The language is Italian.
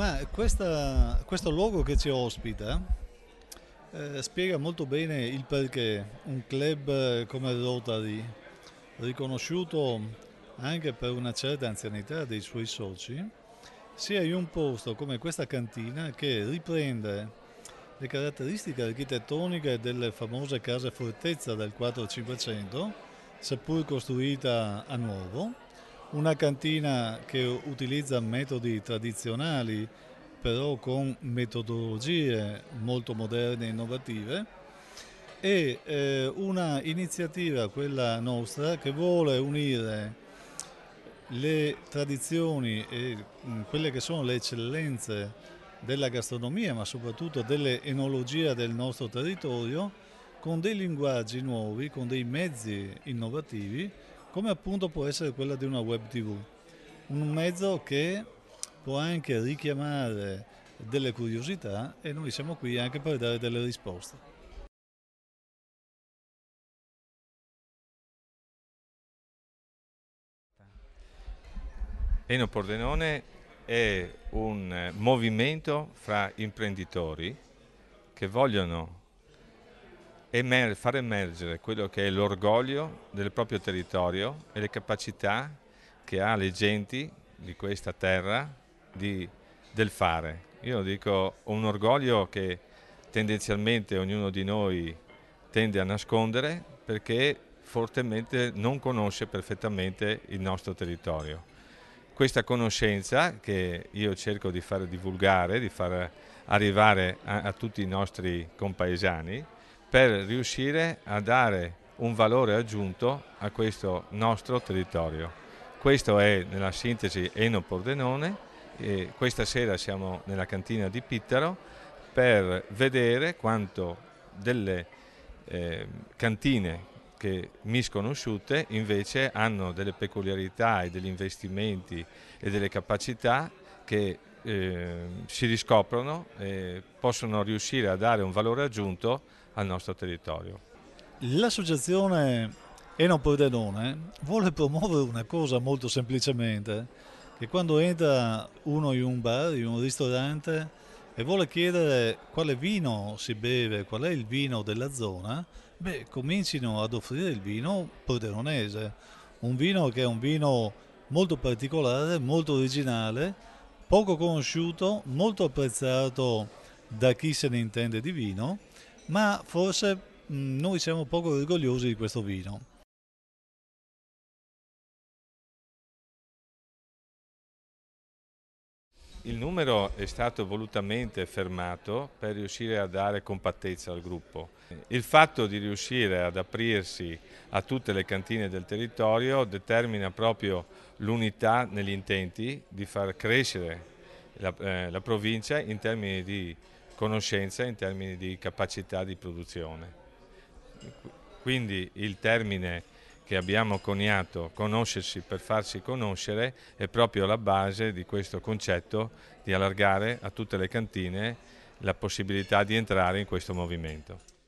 Ma questa, questo luogo che ci ospita eh, spiega molto bene il perché un club come Rotary, riconosciuto anche per una certa anzianità dei suoi soci, sia in un posto come questa cantina che riprende le caratteristiche architettoniche delle famose case fortezza del 4-500, seppur costruita a nuovo, una cantina che utilizza metodi tradizionali, però con metodologie molto moderne e innovative, e eh, una iniziativa, quella nostra, che vuole unire le tradizioni e mm, quelle che sono le eccellenze della gastronomia, ma soprattutto dell'enologia del nostro territorio, con dei linguaggi nuovi, con dei mezzi innovativi come appunto può essere quella di una web tv, un mezzo che può anche richiamare delle curiosità e noi siamo qui anche per dare delle risposte. Eno Pordenone è un movimento fra imprenditori che vogliono emer- far emergere quello che è l'orgoglio del proprio territorio e le capacità che ha le genti di questa terra di, del fare. Io dico un orgoglio che tendenzialmente ognuno di noi tende a nascondere perché fortemente non conosce perfettamente il nostro territorio. Questa conoscenza che io cerco di far divulgare, di far arrivare a, a tutti i nostri compaesani, per riuscire a dare un valore aggiunto a questo nostro territorio. Questo è nella sintesi Eno Pordenone e questa sera siamo nella cantina di Pittaro per vedere quanto delle eh, cantine che mi sconosciute invece hanno delle peculiarità e degli investimenti e delle capacità che eh, si riscoprono e possono riuscire a dare un valore aggiunto al nostro territorio. L'associazione Eno Pordenone vuole promuovere una cosa molto semplicemente, che quando entra uno in un bar, in un ristorante e vuole chiedere quale vino si beve, qual è il vino della zona, beh, comincino ad offrire il vino pordenonese, un vino che è un vino molto particolare, molto originale, poco conosciuto, molto apprezzato da chi se ne intende di vino, ma forse mh, mm, noi siamo poco orgogliosi di questo vino. Il numero è stato volutamente fermato per riuscire a dare compattezza al gruppo. Il fatto di riuscire ad aprirsi a tutte le cantine del territorio determina proprio l'unità negli intenti di far crescere la, eh, la provincia in termini di conoscenza, in termini di capacità di produzione. Quindi il termine che abbiamo coniato conoscersi per farsi conoscere è proprio la base di questo concetto di allargare a tutte le cantine la possibilità di entrare in questo movimento.